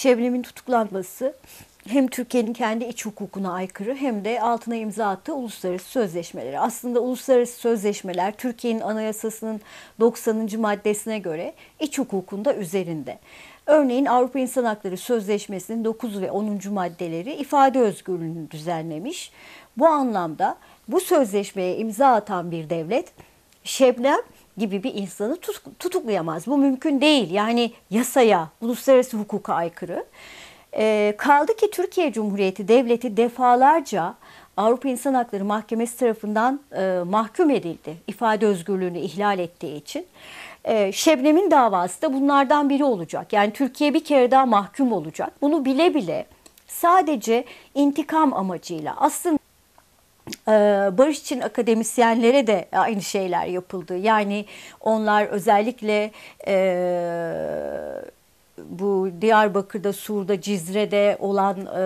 Şebnem'in tutuklanması hem Türkiye'nin kendi iç hukukuna aykırı hem de altına imza attığı uluslararası sözleşmeleri. Aslında uluslararası sözleşmeler Türkiye'nin anayasasının 90. maddesine göre iç hukukunda üzerinde. Örneğin Avrupa İnsan Hakları Sözleşmesi'nin 9 ve 10. maddeleri ifade özgürlüğünü düzenlemiş. Bu anlamda bu sözleşmeye imza atan bir devlet Şebnem gibi bir insanı tutuklayamaz. Bu mümkün değil. Yani yasaya, uluslararası hukuka aykırı. E, kaldı ki Türkiye Cumhuriyeti Devleti defalarca Avrupa İnsan Hakları Mahkemesi tarafından e, mahkum edildi. ifade özgürlüğünü ihlal ettiği için. E, Şebnem'in davası da bunlardan biri olacak. Yani Türkiye bir kere daha mahkum olacak. Bunu bile bile sadece intikam amacıyla aslında ee, barış için akademisyenlere de aynı şeyler yapıldı. Yani onlar özellikle e, bu Diyarbakır'da, Sur'da, Cizre'de olan e,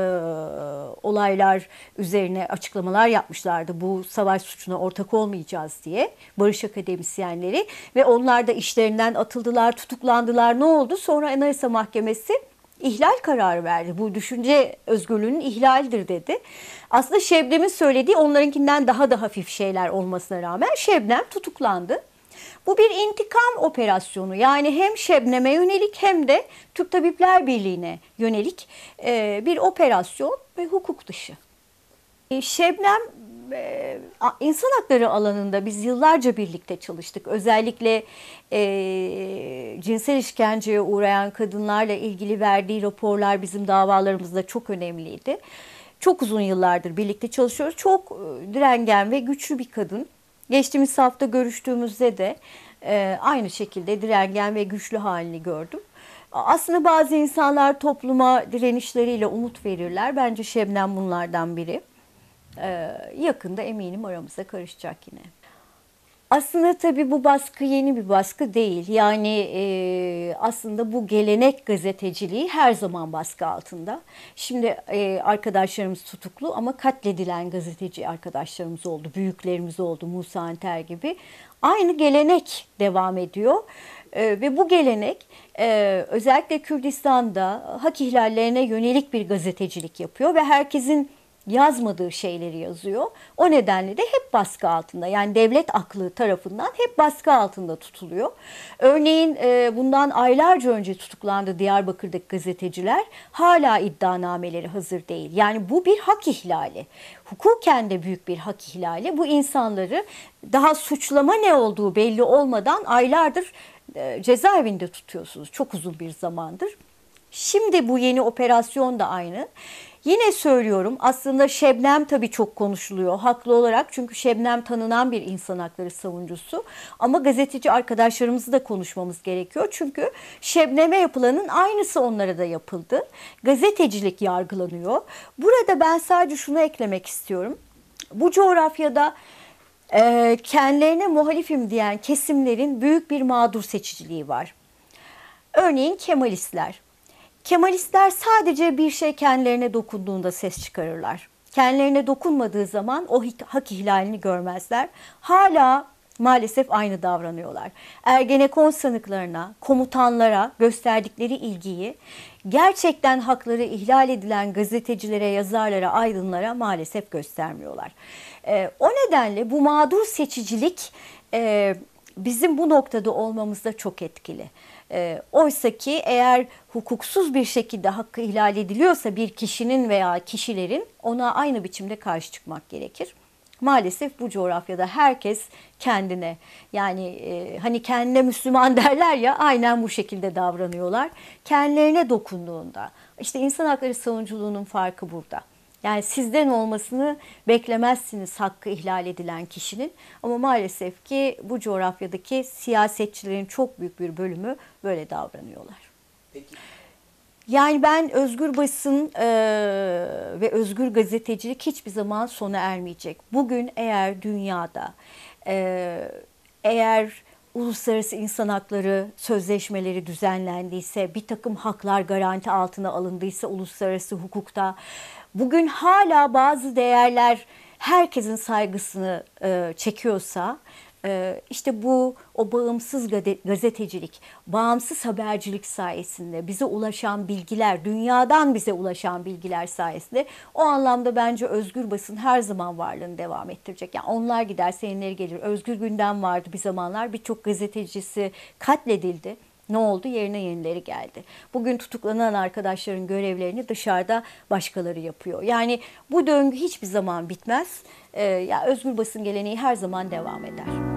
olaylar üzerine açıklamalar yapmışlardı. Bu savaş suçuna ortak olmayacağız diye barış akademisyenleri ve onlar da işlerinden atıldılar, tutuklandılar. Ne oldu? Sonra Anayasa Mahkemesi ihlal kararı verdi. Bu düşünce özgürlüğünün ihlaldir dedi. Aslında Şebnem'in söylediği onlarınkinden daha da hafif şeyler olmasına rağmen Şebnem tutuklandı. Bu bir intikam operasyonu yani hem Şebnem'e yönelik hem de Türk Tabipler Birliği'ne yönelik bir operasyon ve hukuk dışı. Ee, Şebnem e, insan hakları alanında biz yıllarca birlikte çalıştık. Özellikle e, cinsel işkenceye uğrayan kadınlarla ilgili verdiği raporlar bizim davalarımızda çok önemliydi. Çok uzun yıllardır birlikte çalışıyoruz. Çok e, direngen ve güçlü bir kadın. Geçtiğimiz hafta görüştüğümüzde de e, aynı şekilde direngen ve güçlü halini gördüm. Aslında bazı insanlar topluma direnişleriyle umut verirler. Bence Şebnem bunlardan biri. Ee, yakında eminim aramıza karışacak yine. Aslında tabii bu baskı yeni bir baskı değil. Yani e, aslında bu gelenek gazeteciliği her zaman baskı altında. Şimdi e, arkadaşlarımız tutuklu ama katledilen gazeteci arkadaşlarımız oldu, büyüklerimiz oldu Musa Anter gibi. Aynı gelenek devam ediyor e, ve bu gelenek e, özellikle Kürdistan'da hak ihlallerine yönelik bir gazetecilik yapıyor ve herkesin yazmadığı şeyleri yazıyor. O nedenle de hep baskı altında yani devlet aklı tarafından hep baskı altında tutuluyor. Örneğin e, bundan aylarca önce tutuklandı Diyarbakır'daki gazeteciler hala iddianameleri hazır değil. Yani bu bir hak ihlali. Hukuken de büyük bir hak ihlali. Bu insanları daha suçlama ne olduğu belli olmadan aylardır e, cezaevinde tutuyorsunuz. Çok uzun bir zamandır. Şimdi bu yeni operasyon da aynı. Yine söylüyorum aslında Şebnem tabii çok konuşuluyor haklı olarak. Çünkü Şebnem tanınan bir insan hakları savuncusu. Ama gazeteci arkadaşlarımızı da konuşmamız gerekiyor. Çünkü Şebnem'e yapılanın aynısı onlara da yapıldı. Gazetecilik yargılanıyor. Burada ben sadece şunu eklemek istiyorum. Bu coğrafyada e, kendilerine muhalifim diyen kesimlerin büyük bir mağdur seçiciliği var. Örneğin Kemalistler. Kemalistler sadece bir şey kendilerine dokunduğunda ses çıkarırlar. Kendilerine dokunmadığı zaman o hak ihlalini görmezler. Hala maalesef aynı davranıyorlar. Ergenekon sanıklarına, komutanlara gösterdikleri ilgiyi gerçekten hakları ihlal edilen gazetecilere, yazarlara, aydınlara maalesef göstermiyorlar. E, o nedenle bu mağdur seçicilik e, bizim bu noktada olmamızda çok etkili. E, Oysa ki eğer hukuksuz bir şekilde hakkı ihlal ediliyorsa bir kişinin veya kişilerin ona aynı biçimde karşı çıkmak gerekir. Maalesef bu coğrafyada herkes kendine yani e, hani kendine Müslüman derler ya aynen bu şekilde davranıyorlar. Kendilerine dokunduğunda işte insan hakları savunuculuğunun farkı burada. Yani sizden olmasını beklemezsiniz hakkı ihlal edilen kişinin. Ama maalesef ki bu coğrafyadaki siyasetçilerin çok büyük bir bölümü böyle davranıyorlar. Peki. Yani ben özgür basın e, ve özgür gazetecilik hiçbir zaman sona ermeyecek. Bugün eğer dünyada e, eğer uluslararası insan hakları sözleşmeleri düzenlendiyse, bir takım haklar garanti altına alındıysa uluslararası hukukta, bugün hala bazı değerler herkesin saygısını e, çekiyorsa ee, işte bu o bağımsız gazetecilik, bağımsız habercilik sayesinde bize ulaşan bilgiler, dünyadan bize ulaşan bilgiler sayesinde o anlamda bence özgür basın her zaman varlığını devam ettirecek. Yani onlar giderse yenileri gelir. Özgür gündem vardı bir zamanlar birçok gazetecisi katledildi. Ne oldu? Yerine yenileri geldi. Bugün tutuklanan arkadaşların görevlerini dışarıda başkaları yapıyor. Yani bu döngü hiçbir zaman bitmez. Ee, ya özgür basın geleneği her zaman devam eder.